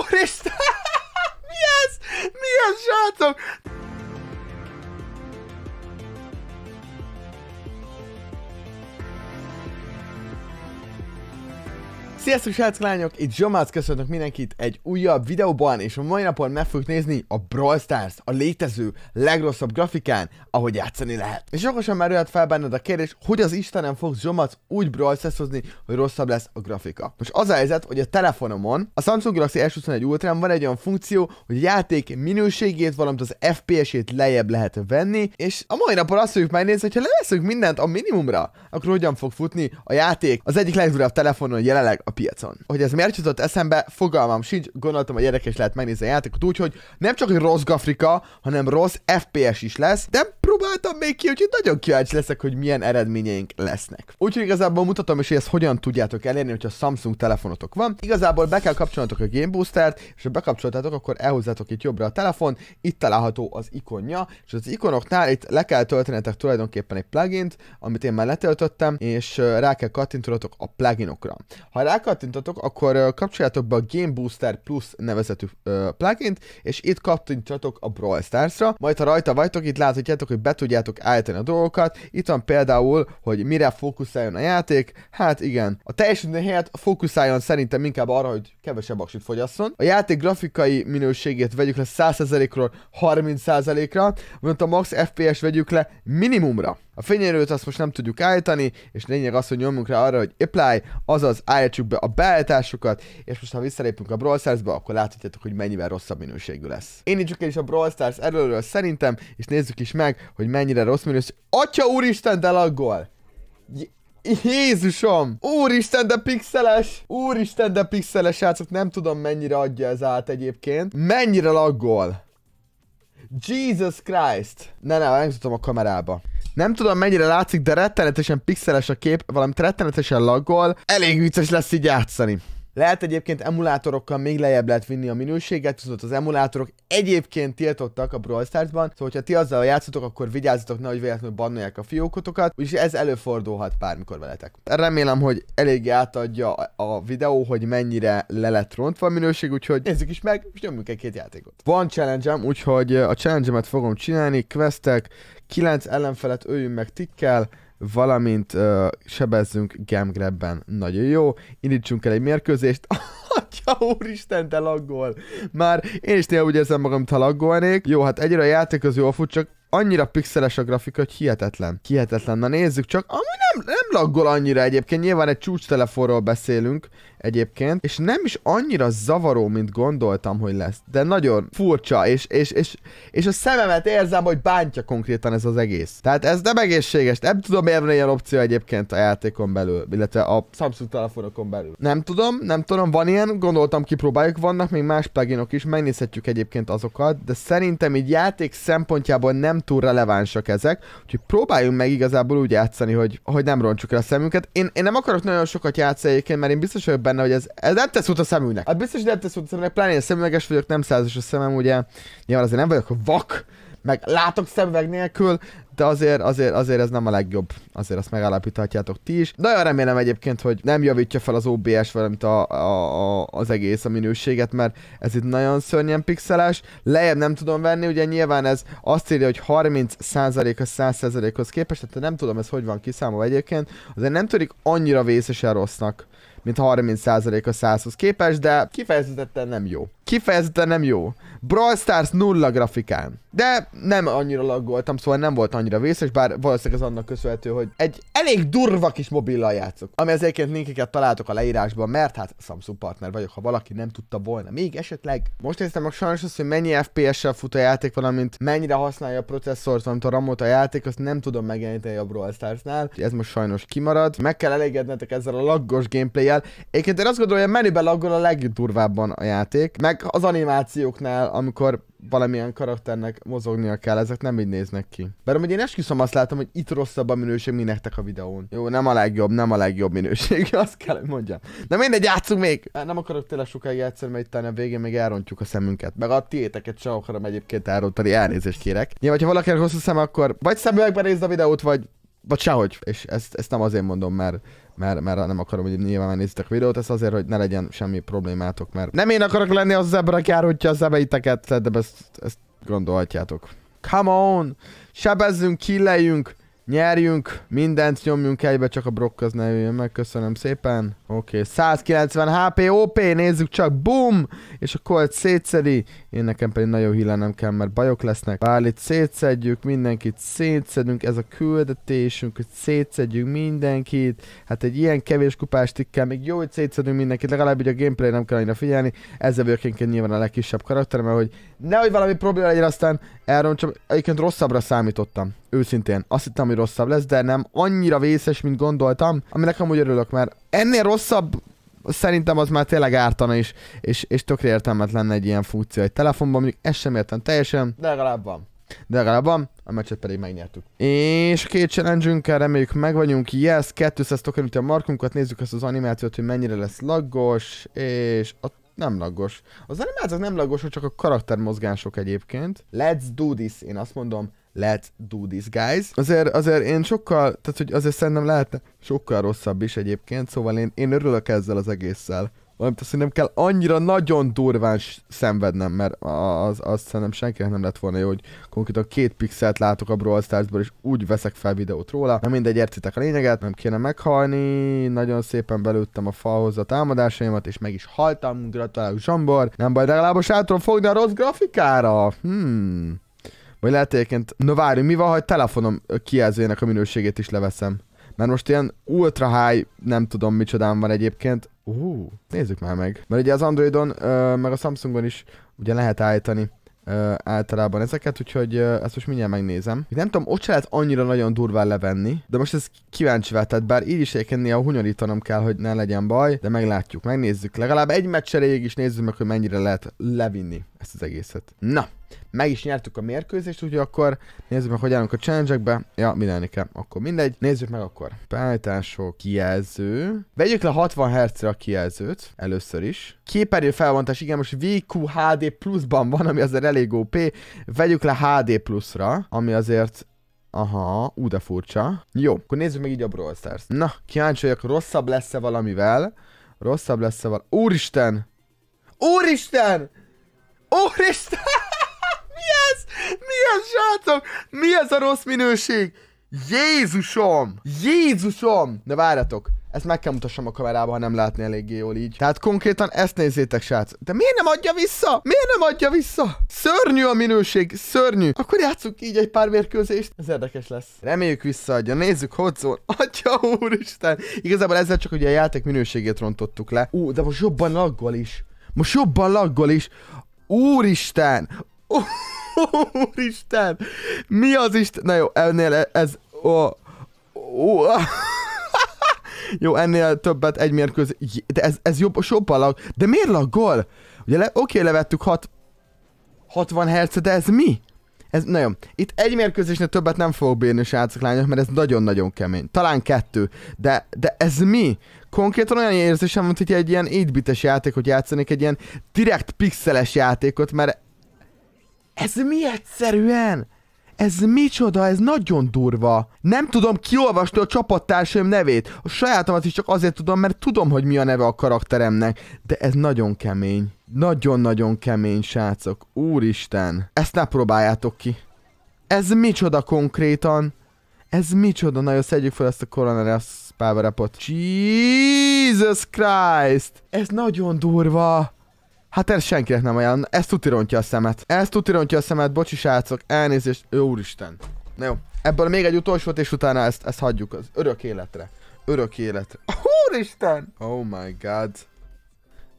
úristen! mi ez? Mi ez, srácok? Sziasztok srácok, lányok! Itt Zsomász, köszöntök mindenkit egy újabb videóban, és a mai napon meg fogjuk nézni a Brawl Stars, a létező legrosszabb grafikán, ahogy játszani lehet. És okosan merülhet fel benned a kérdés, hogy az Istenem fogsz Zsomász úgy Brawl hozni, hogy rosszabb lesz a grafika. Most az a helyzet, hogy a telefonomon, a Samsung Galaxy S21 ultra van egy olyan funkció, hogy a játék minőségét, valamint az FPS-ét lejjebb lehet venni, és a mai napon azt fogjuk megnézni, ha leveszünk mindent a minimumra, akkor hogyan fog futni a játék az egyik legdurább telefonon jelenleg a piacon. Hogy ez miért jutott eszembe, fogalmam sincs, gondoltam, hogy érdekes lehet megnézni a játékot úgy, hogy nem csak, hogy rossz Gafrika, hanem rossz FPS is lesz, de próbáltam még ki, úgyhogy nagyon kíváncsi leszek, hogy milyen eredményeink lesznek. Úgyhogy igazából mutatom is, hogy ezt hogyan tudjátok elérni, hogyha Samsung telefonotok van. Igazából be kell kapcsolatok a Game Booster-t, és ha bekapcsoltátok, akkor elhozzátok itt jobbra a telefon, itt található az ikonja, és az ikonoknál itt le kell töltenetek tulajdonképpen egy plugint, amit én már letöltöttem, és rá kell kattintatok a pluginokra. Ha rákattintatok, akkor kapcsoljátok be a Game Booster Plus nevezetű plugin és itt kattintatok a Brawl Stars-ra, majd ha rajta vagytok, itt láthatjátok, hogy be tudjátok állítani a dolgokat. Itt van például, hogy mire fókuszáljon a játék. Hát igen, a teljesítmény helyett fókuszáljon szerintem inkább arra, hogy kevesebb aksit fogyasszon. A játék grafikai minőségét vegyük le 100%-ról 30%-ra, viszont a max FPS vegyük le minimumra. A fényerőt azt most nem tudjuk állítani, és lényeg az, hogy nyomjunk rá arra, hogy apply, azaz állítsuk be a beállításokat, és most ha visszalépünk a Brawl Stars-ba, akkor láthatjátok, hogy mennyivel rosszabb minőségű lesz. Én így is a Brawl Stars erőről szerintem, és nézzük is meg, hogy mennyire rossz minőségű. Atya úristen, de laggol! Jézusom! Úristen, de pixeles! Úristen, de pixeles, játszok, nem tudom mennyire adja ez át egyébként. Mennyire laggol! Jesus Christ! Ne, ne, nem tudtam a kamerába. Nem tudom mennyire látszik, de rettenetesen pixeles a kép, valamint rettenetesen laggol. Elég vicces lesz így játszani. Lehet egyébként emulátorokkal még lejjebb lehet vinni a minőséget, viszont az emulátorok egyébként tiltottak a Brawl Stars-ban, szóval ha ti azzal játszotok, akkor vigyázzatok ne, hogy véletlenül bannolják a fiókotokat, úgyis ez előfordulhat bármikor veletek. Remélem, hogy eléggé átadja a videó, hogy mennyire le lett rontva a minőség, úgyhogy nézzük is meg, és nyomjuk egy-két játékot. Van challenge úgyhogy a challenge fogom csinálni, questek, 9 ellenfelet öljünk meg tikkel, valamint uh, sebezzünk gemgrebben. Nagyon jó. Indítsunk el egy mérkőzést. Atya úristen, te laggol! Már én is néha úgy érzem magam, mintha laggolnék. Jó, hát egyre a játék az jól fut, csak annyira pixeles a grafika, hogy hihetetlen. Hihetetlen. Na nézzük csak. Ami nem, nem laggol annyira egyébként. Nyilván egy csúcs telefonról beszélünk, egyébként, és nem is annyira zavaró, mint gondoltam, hogy lesz, de nagyon furcsa, és, és, és, és a szememet érzem, hogy bántja konkrétan ez az egész. Tehát ez nem egészséges, nem tudom miért van ilyen opció egyébként a játékon belül, illetve a Samsung telefonokon belül. Nem tudom, nem tudom, van ilyen, gondoltam kipróbáljuk, vannak még más pluginok is, megnézhetjük egyébként azokat, de szerintem így játék szempontjából nem túl relevánsak ezek, úgyhogy próbáljunk meg igazából úgy játszani, hogy, hogy nem roncsuk el a szemünket. Én, én nem akarok nagyon sokat játszani mert én biztos vagyok benne, hogy ez, ez nem tesz út a szemünknek. Hát biztos, hogy nem tesz út a szemünknek, pláne én szemüveges vagyok, nem százas a szemem, ugye. Nyilván azért nem vagyok vak, meg látok szemüveg nélkül, de azért, azért, azért ez nem a legjobb. Azért azt megállapíthatjátok ti is. Nagyon remélem egyébként, hogy nem javítja fel az OBS, valamint a, a, a, az egész a minőséget, mert ez itt nagyon szörnyen pixeles. Lejjebb nem tudom venni, ugye nyilván ez azt írja, hogy 30% a 100%-hoz képest, tehát nem tudom ez hogy van kiszámolva egyébként, azért nem tűnik annyira vészesen rossznak mint 30% a 100-hoz képest, de kifejezetten nem jó kifejezetten nem jó. Brawl Stars nulla grafikán. De nem annyira laggoltam, szóval nem volt annyira vészes, bár valószínűleg az annak köszönhető, hogy egy elég durva kis mobillal játszok. Ami az egyébként linkeket találtok a leírásban, mert hát Samsung partner vagyok, ha valaki nem tudta volna még esetleg. Most néztem meg sajnos azt, hogy mennyi FPS-sel fut a játék, valamint mennyire használja a processzort, valamint a ramot a játék, azt nem tudom megjeleníteni a Brawl Starsnál. Ez most sajnos kimarad. Meg kell elégednetek ezzel a laggos gameplay jel Egyébként én azt gondolom, hogy a menüben laggol a legdurvábban a játék. Meg meg az animációknál, amikor valamilyen karakternek mozognia kell, ezek nem így néznek ki. Bár amúgy én esküszöm azt látom, hogy itt rosszabb a minőség, mint nektek a videón. Jó, nem a legjobb, nem a legjobb minőség, azt kell, hogy mondjam. De mindegy, játszunk még! Nem akarok tényleg sokáig játszani, mert itt a végén még elrontjuk a szemünket. Meg a tiéteket sem akarom egyébként elrontani, elnézést kérek. Nyilván, ha valakinek hosszú szem, akkor vagy szemüvegben nézd a videót, vagy vagy sehogy. És ezt, ezt nem azért mondom, mert mert, mert nem akarom, hogy nyilván már nézitek videót, ez azért, hogy ne legyen semmi problémátok, mert nem én akarok lenni az zebra, aki árulja a zebeiteket, de ezt, ezt gondolhatjátok. Come on! Sebezzünk, kilejünk. Nyerjünk, mindent nyomjunk egybe, csak a brokk az ne jöjjön meg, köszönöm szépen. Oké, okay, 190 HP, OP, nézzük csak, bum! És a Colt szétszedi, én nekem pedig nagyon hílenem kell, mert bajok lesznek. Bálit szétszedjük, mindenkit szétszedünk, ez a küldetésünk, hogy szétszedjük mindenkit. Hát egy ilyen kevés kupás tikkel még jó, hogy szétszedünk mindenkit, legalább ugye a gameplay nem kell annyira figyelni. Ezzel vagyok nyilván a legkisebb karakterem, mert hogy nehogy valami probléma legyen, aztán Erről csak egyébként rosszabbra számítottam, őszintén. Azt hittem, hogy rosszabb lesz, de nem annyira vészes, mint gondoltam, aminek amúgy örülök, mert ennél rosszabb szerintem az már tényleg ártana is, és, és tökre értelmetlen egy ilyen funkció egy telefonban, mondjuk ezt sem értem teljesen, de legalább van. De legalább van, a meccset pedig megnyertük. És a két challenge reméljük meg vagyunk, yes, 200 token a markunkat, nézzük ezt az animációt, hogy mennyire lesz laggos, és a nem laggos. Az animációk nem laggosok, csak a karaktermozgások egyébként. Let's do this, én azt mondom, let's do this, guys. Azért, azért én sokkal, tehát hogy azért szerintem lehetne sokkal rosszabb is egyébként, szóval én, én örülök ezzel az egésszel valamint azt nem kell annyira nagyon durván szenvednem, mert az, azt szerintem senkinek nem lett volna jó, hogy konkrétan két pixelt látok a Brawl Starsból, és úgy veszek fel videót róla. Na mindegy, értitek a lényeget, nem kéne meghalni, nagyon szépen belőttem a falhoz a támadásaimat, és meg is haltam, gratulálok Zsambor. Nem baj, legalább át tudom fogni a rossz grafikára. Hmm. Vagy lehet egyébként, na no, mi van, ha telefonom kijelzőjének a minőségét is leveszem? Mert most ilyen ultra high, nem tudom micsodám van egyébként, Ú, uh, nézzük már meg. Mert ugye az Androidon, uh, meg a Samsungon is ugye lehet állítani uh, általában ezeket, úgyhogy uh, ezt most mindjárt megnézem. nem tudom, ott se lehet annyira nagyon durván levenni, de most ez kíváncsi vált, tehát bár így is egyébként néha hunyorítanom kell, hogy ne legyen baj, de meglátjuk, megnézzük. Legalább egy meccs is nézzük meg, hogy mennyire lehet levinni ezt az egészet. Na, meg is nyertük a mérkőzést, úgyhogy akkor nézzük meg, hogy állunk a challenge-ekbe. Ja, mindenni kell. Akkor mindegy. Nézzük meg akkor. Beállítások, kijelző. Vegyük le 60 hz a kijelzőt. Először is. Képernyő felvontás, igen, most VQHD pluszban van, ami azért elég OP. Vegyük le HD pluszra, ami azért Aha, ú de furcsa. Jó, akkor nézzük meg így a Brawl Stars. Na, kíváncsi vagyok, rosszabb lesz-e valamivel? Rosszabb lesz-e val... Úristen! Úristen! Úristen! a srácok? Mi ez a rossz minőség? Jézusom! Jézusom! De várjatok, ezt meg kell mutassam a kamerába, ha nem látni eléggé jól így. Tehát konkrétan ezt nézzétek, srác. De miért nem adja vissza? Miért nem adja vissza? Szörnyű a minőség, szörnyű. Akkor játsszuk így egy pár mérkőzést. Ez érdekes lesz. Reméljük visszaadja. Nézzük, szól. Atya úristen. Igazából ezzel csak ugye a játék minőségét rontottuk le. Ú, de most jobban laggol is. Most jobban laggol is. Úristen! Ú Úristen! Mi az Isten? Na jó, ennél e- ez... Ó, ó, jó, ennél többet egy mérkőz... De ez, ez jobb, a lag... De miért laggol? Ugye, le, oké, levettük 6... 60 Hz, de ez mi? Ez, nagyon... itt egy mérkőzésnél többet nem fogok bírni, srácok, lányok, mert ez nagyon-nagyon kemény. Talán kettő, de, de ez mi? Konkrétan olyan érzésem, mint hogy egy ilyen 8-bites játékot játszanék, egy ilyen direkt pixeles játékot, mert ez mi egyszerűen? Ez micsoda, ez nagyon durva. Nem tudom kiolvasni a csapattársaim nevét. A sajátomat is csak azért tudom, mert tudom, hogy mi a neve a karakteremnek. De ez nagyon kemény. Nagyon-nagyon kemény, srácok. Úristen. Ezt ne próbáljátok ki. Ez micsoda konkrétan? Ez micsoda? Na jó, szedjük fel ezt a koronera power Jesus Christ! Ez nagyon durva! Hát ez senkinek nem ajánlom. Ez tutirontja a szemet. Ez tutirontja a szemet, bocsi srácok, elnézést, Jó, úristen. Na jó, ebből még egy utolsót, és utána ezt, ezt hagyjuk az örök életre. Örök életre. Úristen! Oh my god.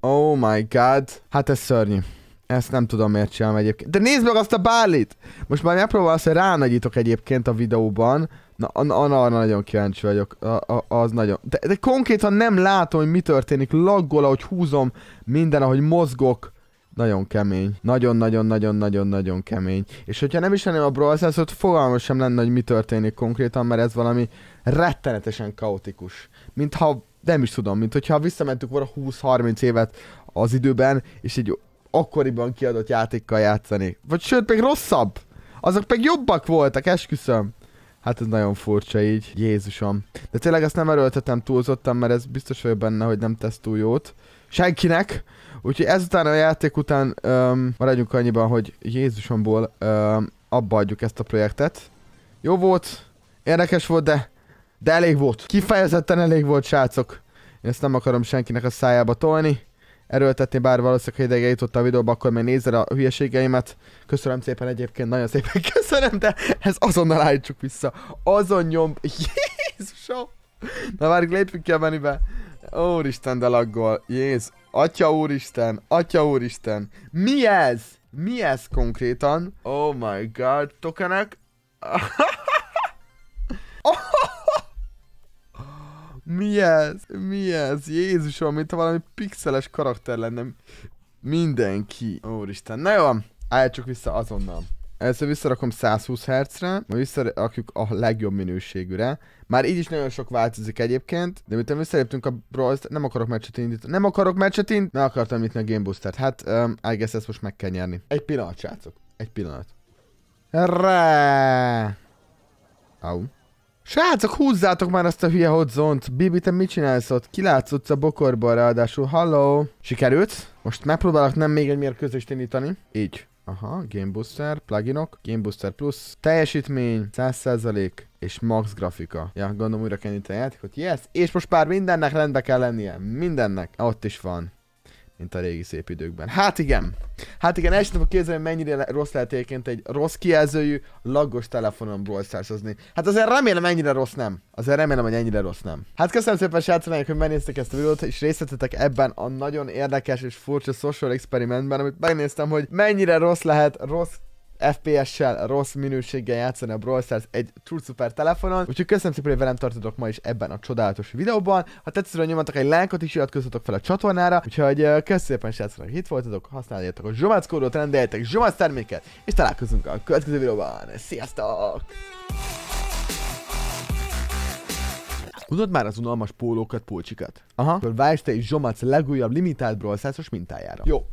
Oh my god. Hát ez szörnyű. Ezt nem tudom miért csinálom egyébként. De nézd meg azt a bálit! Most már megpróbálsz, hogy ránagyítok egyébként a videóban, Na, na, an nagyon kíváncsi vagyok. A, a, az nagyon... De, de konkrétan nem látom, hogy mi történik. Laggol, ahogy húzom minden, ahogy mozgok. Nagyon kemény. Nagyon-nagyon-nagyon-nagyon-nagyon kemény. És hogyha nem is lenném a Brawl stars ott fogalmas sem lenne, hogy mi történik konkrétan, mert ez valami rettenetesen kaotikus. Mintha, nem is tudom, mint hogyha visszamentük volna 20-30 évet az időben, és egy akkoriban kiadott játékkal játszani. Vagy sőt, még rosszabb. Azok meg jobbak voltak, esküszöm. Hát ez nagyon furcsa így, Jézusom. De tényleg ezt nem erőltetem túlzottan, mert ez biztos vagyok benne, hogy nem tesz túl jót. Senkinek! Úgyhogy ezután a játék után öm, maradjunk annyiban, hogy Jézusomból öm, abba adjuk ezt a projektet. Jó volt, érdekes volt, de, de elég volt. Kifejezetten elég volt, srácok. Én ezt nem akarom senkinek a szájába tolni erőltetni, bár valószínűleg, ha ideig eljutott a videóba, akkor még nézzel a hülyeségeimet. Köszönöm szépen egyébként, nagyon szépen köszönöm, de ez azonnal állítsuk vissza. Azon nyom... Jézusom! Na már lépjünk ki a menübe. Úristen, de laggol. Jéz, atya úristen, atya úristen. Mi ez? Mi ez konkrétan? Oh my god, tokenek? Mi ez? Mi ez? Jézusom, mint valami pixeles karakter lenne. Mindenki. Úristen. Na jó, csak vissza azonnal. Először visszarakom 120 Hz-re, majd visszarakjuk a legjobb minőségűre. Már így is nagyon sok változik egyébként, de miután visszaléptünk a Brawl nem akarok meccset indítani. Nem akarok meccset indítani, nem akartam nyitni a Game Booster-t. Hát, um, I guess ezt most meg kell nyerni. Egy pillanat, srácok. Egy pillanat. Rá! Au. Srácok, húzzátok már azt a hülye hotzont! Bibi, te mit csinálsz ott? Kilátszódsz a bokorból ráadásul. Hello. Sikerült? Most megpróbálok nem még egy mérkőzést indítani. Így. Aha, Game Booster, pluginok, Game Booster Plus, teljesítmény, 100% és max grafika. Ja, gondolom újra kell a játékot, yes, és most már mindennek rendbe kell lennie, mindennek, ott is van mint a régi szép időkben. Hát igen. Hát igen, el sem tudom képzelni, mennyire rossz lehet egyébként egy rossz kijelzőjű, laggos telefonon Brawl Hát azért remélem ennyire rossz nem. Azért remélem, hogy ennyire rossz nem. Hát köszönöm szépen srácok, hogy megnéztek ezt a videót, és részletetek ebben a nagyon érdekes és furcsa social experimentben, amit megnéztem, hogy mennyire rossz lehet rossz FPS-sel, rossz minőséggel játszani a Brawl Stars egy true super telefonon. Úgyhogy köszönöm szépen, hogy velem tartotok ma is ebben a csodálatos videóban. Ha tetszett, nyomatok egy lájkot is, iratkozzatok fel a csatornára. Úgyhogy köszönöm szépen, srácok, hogy itt voltatok, használjátok a Zsomac kódot, rendeljetek Zsomac terméket, és találkozunk a következő videóban. Sziasztok! Tudod már az unalmas pólókat, pulcsikat? Aha. Akkor vágyj te is Zsomac legújabb limitált Brawl mintájára. Jó.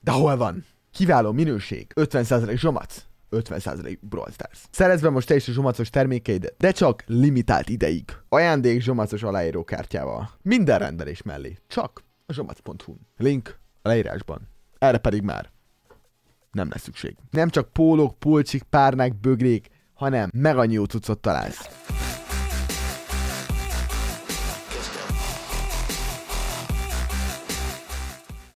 De hol van? Kiváló minőség, 50% zsomac, 50% Brawl Stars. Szerezd be most te is a zsomacos termékeidet, de csak limitált ideig. Ajándék zsomacos aláíró kártyával. Minden rendelés mellé. Csak a zsomachu Link a leírásban. Erre pedig már nem lesz szükség. Nem csak pólók, pulcsik, párnák, bögrék, hanem megannyió cuccot találsz.